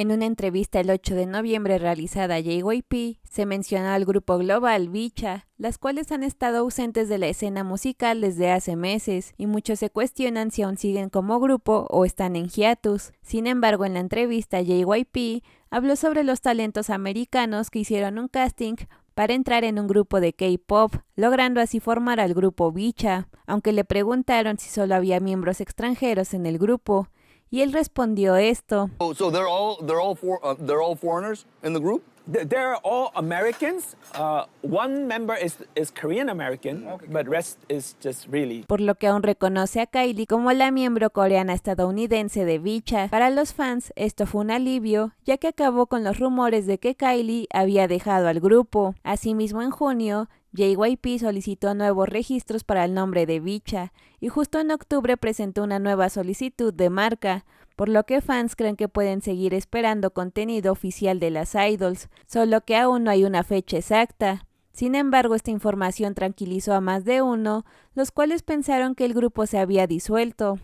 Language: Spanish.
En una entrevista el 8 de noviembre realizada a JYP, se mencionó al grupo global Bicha, las cuales han estado ausentes de la escena musical desde hace meses y muchos se cuestionan si aún siguen como grupo o están en hiatus. Sin embargo, en la entrevista JYP habló sobre los talentos americanos que hicieron un casting para entrar en un grupo de K-pop, logrando así formar al grupo Bicha, aunque le preguntaron si solo había miembros extranjeros en el grupo, y él respondió esto. so they're all, they're all for, uh, they're all foreigners in the group? Americans. one American, Por lo que aún reconoce a Kylie como la miembro coreana estadounidense de Bicha. Para los fans, esto fue un alivio, ya que acabó con los rumores de que Kylie había dejado al grupo. Asimismo, en junio, JYP solicitó nuevos registros para el nombre de Bicha y justo en octubre presentó una nueva solicitud de marca por lo que fans creen que pueden seguir esperando contenido oficial de las idols, solo que aún no hay una fecha exacta. Sin embargo, esta información tranquilizó a más de uno, los cuales pensaron que el grupo se había disuelto.